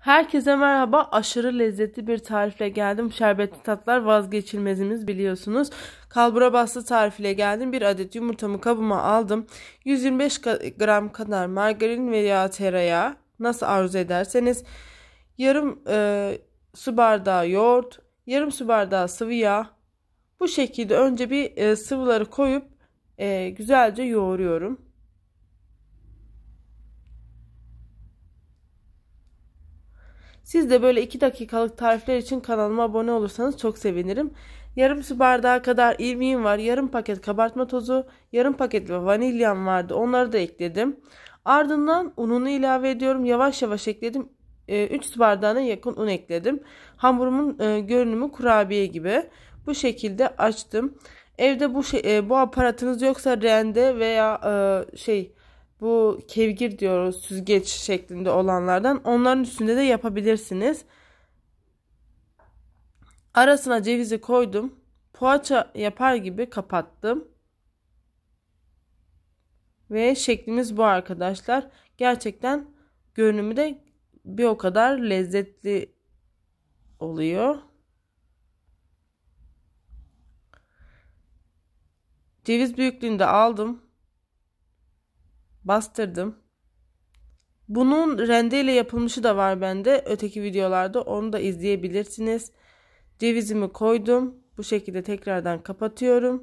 Herkese merhaba. Aşırı lezzetli bir tarifle geldim. Şerbetli tatlar vazgeçilmezimiz biliyorsunuz. Kalbura bastı tarifiyle geldim. Bir adet yumurtamı kabıma aldım. 125 gram kadar margarin veya tereyağı nasıl arzu ederseniz. Yarım e, su bardağı yoğurt, yarım su bardağı sıvı yağ. Bu şekilde önce bir e, sıvıları koyup e, güzelce yoğuruyorum. Siz de böyle 2 dakikalık tarifler için kanalıma abone olursanız çok sevinirim. Yarım su bardağı kadar irmiğim var. Yarım paket kabartma tozu, yarım paket vanilyam vardı. Onları da ekledim. Ardından ununu ilave ediyorum. Yavaş yavaş ekledim. 3 ee, su bardağına yakın un ekledim. Hamurumun e, görünümü kurabiye gibi. Bu şekilde açtım. Evde bu şey, e, bu aparatınız yoksa rende veya e, şey bu kevgir diyoruz süzgeç şeklinde olanlardan onların üstünde de yapabilirsiniz. Arasına cevizi koydum. Poğaça yapar gibi kapattım. Ve şeklimiz bu arkadaşlar. Gerçekten görünümü de bir o kadar lezzetli oluyor. Ceviz büyüklüğünde aldım bastırdım. Bunun rendeyle ile yapılmışı da var bende. Öteki videolarda onu da izleyebilirsiniz. Cevizimi koydum. Bu şekilde tekrardan kapatıyorum.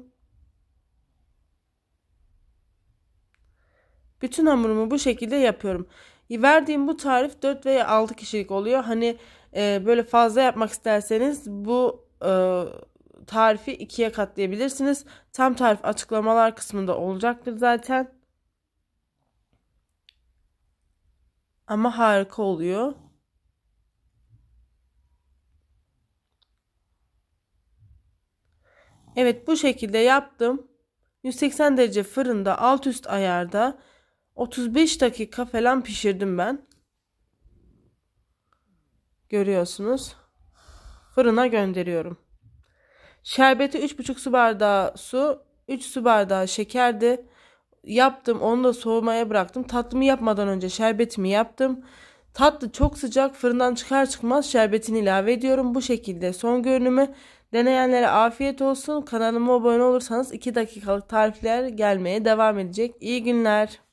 Bütün hamurumu bu şekilde yapıyorum. Verdiğim bu tarif 4 veya 6 kişilik oluyor. Hani e, böyle fazla yapmak isterseniz bu e, tarifi ikiye katlayabilirsiniz. Tam tarif açıklamalar kısmında olacaktır zaten. Ama harika oluyor. Evet bu şekilde yaptım. 180 derece fırında alt üst ayarda 35 dakika falan pişirdim ben. Görüyorsunuz. Fırına gönderiyorum. Şerbeti 3,5 su bardağı su, 3 su bardağı şekerdi yaptım. Onu da soğumaya bıraktım. Tatlımı yapmadan önce şerbetimi yaptım. Tatlı çok sıcak fırından çıkar çıkmaz şerbetini ilave ediyorum. Bu şekilde son görünümü deneyenlere afiyet olsun. Kanalıma abone olursanız 2 dakikalık tarifler gelmeye devam edecek. İyi günler.